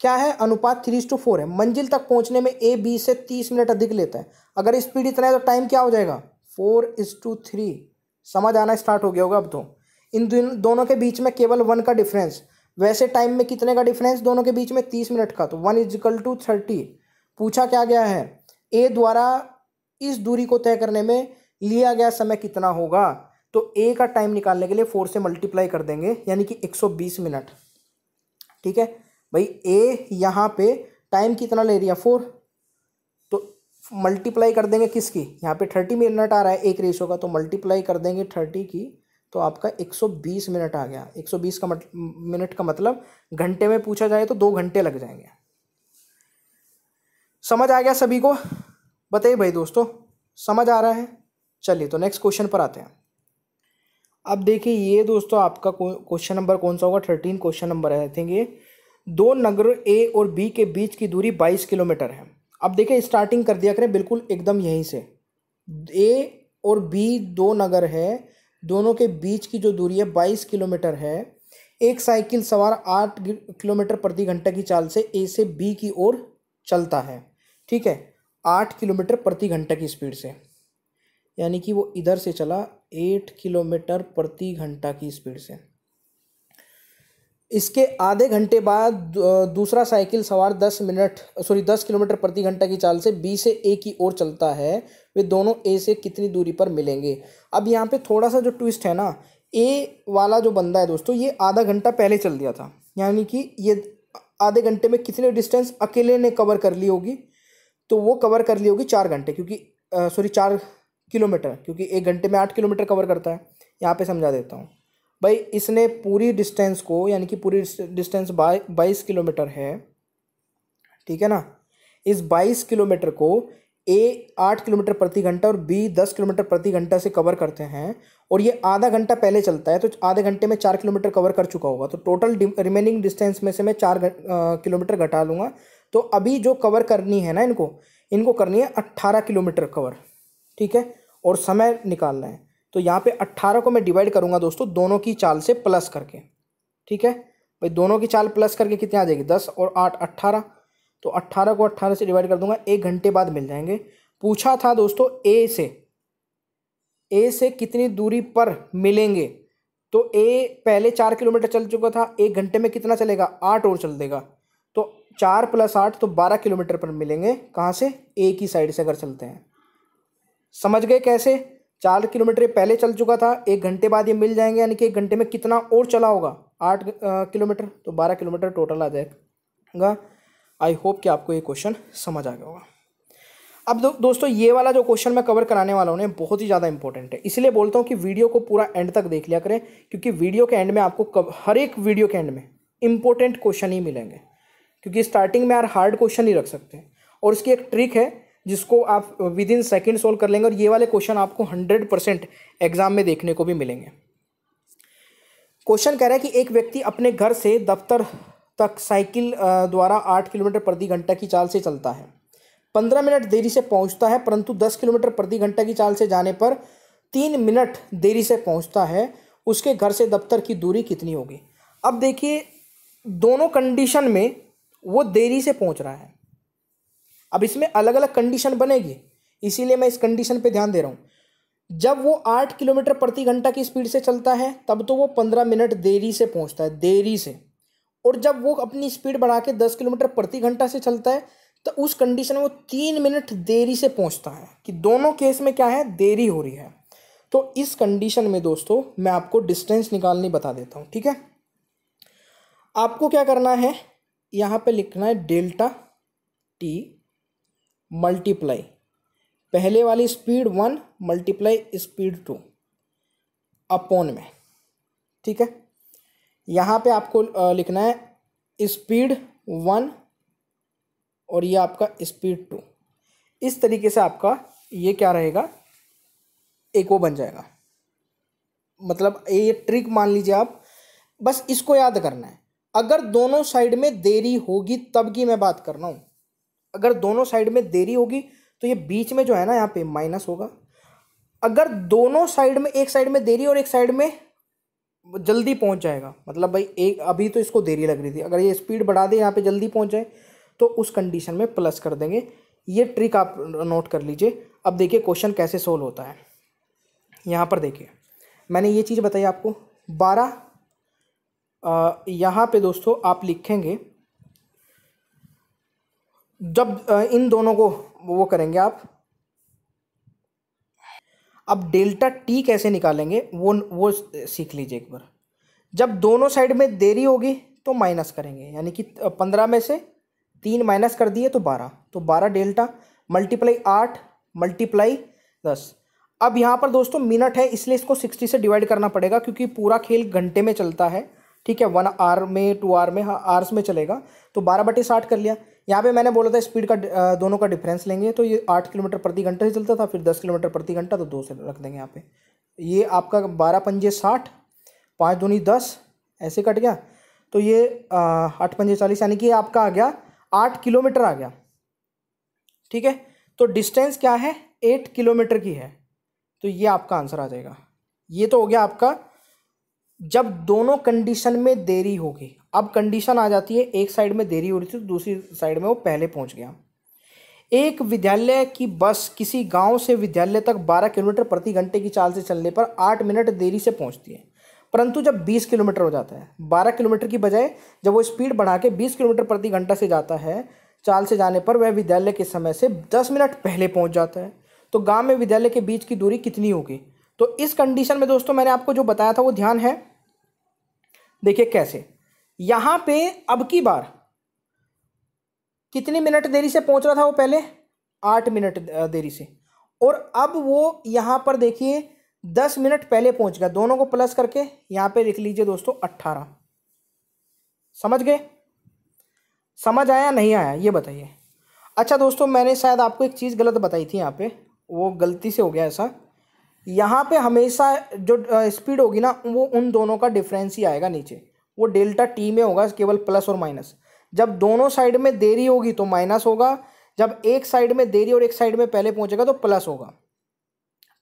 S1: क्या है अनुपात थ्री टू फोर है मंजिल तक पहुंचने में ए बी से तीस मिनट अधिक लेता है अगर स्पीड इतना है तो टाइम क्या हो जाएगा फोर इज टू थ्री समझ आना स्टार्ट हो गया होगा अब तो इन दोनों के बीच में केवल वन का डिफरेंस वैसे टाइम में कितने का डिफरेंस दोनों के बीच में तीस मिनट का तो वन इजिकल टू थर्टी पूछा क्या गया है ए द्वारा इस दूरी को तय करने में लिया गया समय कितना होगा तो ए का टाइम निकालने के लिए फोर से मल्टीप्लाई कर देंगे यानी कि एक सौ बीस मिनट ठीक है भाई ए यहाँ पे टाइम कितना ले रही है फोर तो मल्टीप्लाई कर देंगे किसकी यहाँ पे थर्टी मिनट आ रहा है एक रेशो का तो मल्टीप्लाई कर देंगे थर्टी की तो आपका 120 मिनट आ गया 120 का मत, मिनट का मतलब घंटे में पूछा जाए तो दो घंटे लग जाएंगे समझ आ गया सभी को बताइए भाई दोस्तों समझ आ रहा है चलिए तो नेक्स्ट क्वेश्चन पर आते हैं अब देखिए ये दोस्तों आपका क्वेश्चन नंबर कौन सा होगा थर्टीन क्वेश्चन नंबर है आई थिंक ये दो नगर ए और बी के बीच की दूरी बाईस किलोमीटर है अब देखिए स्टार्टिंग कर दिया करें बिल्कुल एकदम यहीं से ए और बी दो नगर है दोनों के बीच की जो दूरी है बाईस किलोमीटर है एक साइकिल सवार आठ किलोमीटर प्रति घंटे की चाल से ए से बी की ओर चलता है ठीक है आठ किलोमीटर प्रति घंटे की स्पीड से यानी कि वो इधर से चला एट किलोमीटर प्रति घंटा की स्पीड से इसके आधे घंटे बाद दूसरा साइकिल सवार दस मिनट सॉरी दस किलोमीटर प्रति घंटा की चाल से बी से ए की ओर चलता है वे दोनों ए से कितनी दूरी पर मिलेंगे अब यहाँ पे थोड़ा सा जो ट्विस्ट है ना ए वाला जो बंदा है दोस्तों ये आधा घंटा पहले चल दिया था यानी कि ये आधे घंटे में कितने डिस्टेंस अकेले ने कवर कर ली होगी तो वो कवर कर ली होगी चार घंटे क्योंकि सॉरी चार किलोमीटर क्योंकि एक घंटे में आठ किलोमीटर कवर करता है यहाँ पे समझा देता हूँ भाई इसने पूरी डिस्टेंस को यानी कि पूरी डिस्टेंस बाई बाईस किलोमीटर है ठीक है ना इस बाईस किलोमीटर को ए आठ किलोमीटर प्रति घंटा और बी दस किलोमीटर प्रति घंटा से कवर करते हैं और ये आधा घंटा पहले चलता है तो आधे घंटे में चार किलोमीटर कवर कर चुका होगा तो टोटल रिमेनिंग डिस्टेंस में से मैं चार किलोमीटर घटा लूँगा तो अभी जो कवर करनी है ना इनको इनको करनी है अट्ठारह किलोमीटर कवर ठीक है और समय निकालना है तो यहाँ पे अट्ठारह को मैं डिवाइड करूँगा दोस्तों दोनों की चाल से प्लस करके ठीक है भाई दोनों की चाल प्लस करके कितनी आ जाएगी दस और आठ अट्ठारह तो अट्ठारह को अट्ठारह से डिवाइड कर दूंगा एक घंटे बाद मिल जाएंगे पूछा था दोस्तों ए से ए से कितनी दूरी पर मिलेंगे तो ए पहले चार किलोमीटर चल चुका था एक घंटे में कितना चलेगा आठ और चल देगा तो चार प्लस आठ तो बारह किलोमीटर पर मिलेंगे कहाँ से ए की साइड से अगर चलते हैं समझ गए कैसे चार किलोमीटर पहले चल चुका था एक घंटे बाद ये मिल जाएंगे यानी कि एक घंटे में कितना और चला होगा आठ किलोमीटर तो बारह किलोमीटर टोटल आ जाएगा आई होप कि आपको ये क्वेश्चन समझ आ गया होगा अब दो, दोस्तों ये वाला जो क्वेश्चन मैं कवर कराने वाला हूँ बहुत ही ज़्यादा इंपॉर्टेंट है इसलिए बोलता हूँ कि वीडियो को पूरा एंड तक देख लिया करें क्योंकि वीडियो के एंड में आपको कव, हर एक वीडियो के एंड में इंपॉर्टेंट क्वेश्चन ही मिलेंगे क्योंकि स्टार्टिंग में यार हार्ड क्वेश्चन ही रख सकते हैं और इसकी एक ट्रिक है जिसको आप विद इन सेकेंड सॉल्व कर लेंगे और ये वाले क्वेश्चन आपको हंड्रेड परसेंट एग्जाम में देखने को भी मिलेंगे क्वेश्चन कह रहा है कि एक व्यक्ति अपने घर से दफ्तर तक साइकिल द्वारा आठ किलोमीटर प्रति घंटा की चाल से चलता है पंद्रह मिनट देरी से पहुंचता है परंतु दस किलोमीटर प्रति घंटा की चाल से जाने पर तीन मिनट देरी से पहुंचता है उसके घर से दफ्तर की दूरी कितनी होगी अब देखिए दोनों कंडीशन में वो देरी से पहुंच रहा है अब इसमें अलग अलग कंडीशन बनेगी इसीलिए मैं इस कंडीशन पे ध्यान दे रहा हूँ जब वो आठ किलोमीटर प्रति घंटा की स्पीड से चलता है तब तो वो पंद्रह मिनट देरी से पहुँचता है देरी से और जब वो अपनी स्पीड बढ़ा के दस किलोमीटर प्रति घंटा से चलता है तो उस कंडीशन में वो तीन मिनट देरी से पहुँचता है कि दोनों केस में क्या है देरी हो रही है तो इस कंडीशन में दोस्तों मैं आपको डिस्टेंस निकालनी बता देता हूँ ठीक है आपको क्या करना है यहाँ पे लिखना है डेल्टा टी मल्टीप्लाई पहले वाली speed one multiply speed two upon में ठीक है यहाँ पे आपको लिखना है स्पीड वन और ये आपका स्पीड टू इस तरीके से आपका ये क्या रहेगा एक वो बन जाएगा मतलब ये ट्रिक मान लीजिए आप बस इसको याद करना है अगर दोनों साइड में देरी होगी तब की मैं बात कर रहा हूँ अगर दोनों साइड में देरी होगी तो ये बीच में जो है ना यहाँ पे माइनस होगा अगर दोनों साइड में एक साइड में देरी और एक साइड में जल्दी पहुँच जाएगा मतलब भाई एक अभी तो इसको देरी लग रही थी अगर ये स्पीड बढ़ा दे यहाँ पर जल्दी पहुँच जाए तो उस कंडीशन में प्लस कर देंगे ये ट्रिक आप नोट कर लीजिए अब देखिए क्वेश्चन कैसे सोल्व होता है यहाँ पर देखिए मैंने ये चीज़ बताई आपको बारह यहाँ पे दोस्तों आप लिखेंगे जब इन दोनों को वो करेंगे आप अब डेल्टा टी कैसे निकालेंगे वो वो सीख लीजिए एक बार जब दोनों साइड में देरी होगी तो माइनस करेंगे यानी कि पंद्रह में से तीन माइनस कर दिए तो बारह तो बारह डेल्टा मल्टीप्लाई आठ मल्टीप्लाई दस अब यहाँ पर दोस्तों मिनट है इसलिए इसको सिक्सटी से डिवाइड करना पड़ेगा क्योंकि पूरा खेल घंटे में चलता है ठीक है वन आर में टू आर में हाँ आर्स में चलेगा तो बारह बटे साठ कर लिया यहाँ पे मैंने बोला था स्पीड का दोनों का डिफरेंस लेंगे तो ये आठ किलोमीटर प्रति घंटा से चलता था फिर दस किलोमीटर प्रति घंटा तो दो से रख देंगे यहाँ पे ये आपका बारह पंजे साठ पाँच दूनी दस ऐसे कट गया तो ये आठ पंजे चालीस यानी कि आपका आ गया आठ किलोमीटर आ गया ठीक है तो डिस्टेंस क्या है एट किलोमीटर की है तो ये आपका आंसर आ जाएगा ये तो हो गया आपका जब दोनों कंडीशन में देरी होगी अब कंडीशन आ जाती है एक साइड में देरी हो रही थी तो दूसरी साइड में वो पहले पहुंच गया एक विद्यालय की बस किसी गांव से विद्यालय तक 12 किलोमीटर प्रति घंटे की चाल से चलने पर 8 मिनट देरी से पहुंचती है परंतु जब 20 किलोमीटर हो जाता है 12 किलोमीटर की बजाय जब वो स्पीड बढ़ा के बीस किलोमीटर प्रति घंटा से जाता है चाल से जाने पर वह विद्यालय के समय से दस मिनट पहले पहुँच जाता है तो गाँव में विद्यालय के बीच की दूरी कितनी होगी तो इस कंडीशन में दोस्तों मैंने आपको जो बताया था वो ध्यान है देखिए कैसे यहां पे अब की बार कितने मिनट देरी से पहुंच रहा था वो पहले आठ मिनट देरी से और अब वो यहाँ पर देखिए दस मिनट पहले पहुंच गया दोनों को प्लस करके यहाँ पे लिख लीजिए दोस्तों अट्ठारह समझ गए समझ आया नहीं आया ये बताइए अच्छा दोस्तों मैंने शायद आपको एक चीज़ गलत बताई थी यहाँ पे वो गलती से हो गया ऐसा यहाँ पे हमेशा जो स्पीड होगी ना वो उन दोनों का डिफरेंस ही आएगा नीचे वो डेल्टा टी में होगा केवल प्लस और माइनस जब दोनों साइड में देरी होगी तो माइनस होगा जब एक साइड में देरी और एक साइड में पहले पहुंचेगा तो प्लस होगा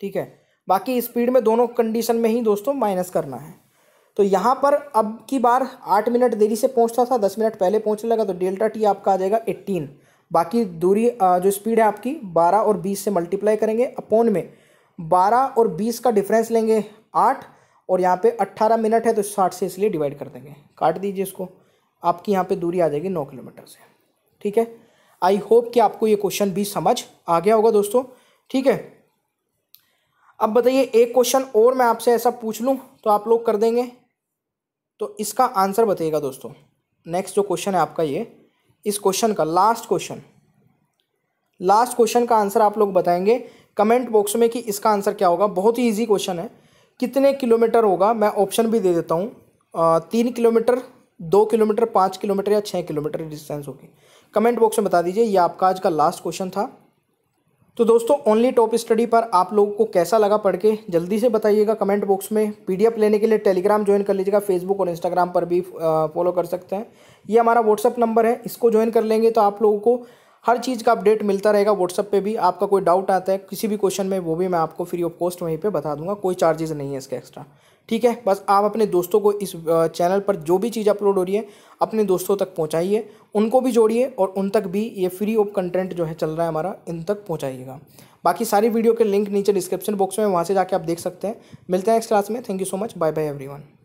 S1: ठीक है बाकी स्पीड में दोनों कंडीशन में ही दोस्तों माइनस करना है तो यहाँ पर अब की बार आठ मिनट देरी से पहुँचता था दस मिनट पहले पहुँचने लगा तो डेल्टा टी आपका आ जाएगा एट्टीन बाकी दूरी जो स्पीड है आपकी बारह और बीस से मल्टीप्लाई करेंगे अपोन में बारह और बीस का डिफरेंस लेंगे आठ और यहाँ पे 18 मिनट है तो 60 से इसलिए डिवाइड कर देंगे काट दीजिए इसको आपकी यहाँ पे दूरी आ जाएगी नौ किलोमीटर से ठीक है आई होप कि आपको ये क्वेश्चन भी समझ आ गया होगा दोस्तों ठीक है अब बताइए एक क्वेश्चन और मैं आपसे ऐसा पूछ लूँ तो आप लोग कर देंगे तो इसका आंसर बताइएगा दोस्तों नेक्स्ट जो क्वेश्चन है आपका ये इस क्वेश्चन का लास्ट क्वेश्चन लास्ट क्वेश्चन का आंसर आप लोग बताएंगे कमेंट बॉक्स में कि इसका आंसर क्या होगा बहुत ही ईजी क्वेश्चन है कितने किलोमीटर होगा मैं ऑप्शन भी दे देता हूँ तीन किलोमीटर दो किलोमीटर पाँच किलोमीटर या छः किलोमीटर डिस्टेंस होगी कमेंट बॉक्स में बता दीजिए ये आपका आज का लास्ट क्वेश्चन था तो दोस्तों ओनली टॉप स्टडी पर आप लोगों को कैसा लगा पढ़ के जल्दी से बताइएगा कमेंट बॉक्स में पीडीएफ लेने के लिए टेलीग्राम ज्वाइन कर लीजिएगा फेसबुक और इंस्टाग्राम पर भी फॉलो कर सकते हैं ये हमारा व्हाट्सअप नंबर है इसको ज्वाइन कर लेंगे तो आप लोगों को हर चीज़ का अपडेट मिलता रहेगा व्हाट्सअप पे भी आपका कोई डाउट आता है किसी भी क्वेश्चन में वो भी मैं आपको फ्री ऑफ कॉस्ट वहीं पे बता दूंगा कोई चार्जेस नहीं है इसका एक्स्ट्रा ठीक है बस आप अपने दोस्तों को इस चैनल पर जो भी चीज़ अपलोड हो रही है अपने दोस्तों तक पहुँचाइए उनको भी जोड़िए और उन तक भी ये फ्री ऑफ कंटेंट जो है चल रहा है हमारा इन तक पहुँचाइएगा बाकी सारी वीडियो के लिंक नीचे डिस्क्रिप्शन बॉक्स में वहाँ से जाके आप देख सकते हैं मिलते हैं नेक्स्ट क्लास में thank you so much bye bye every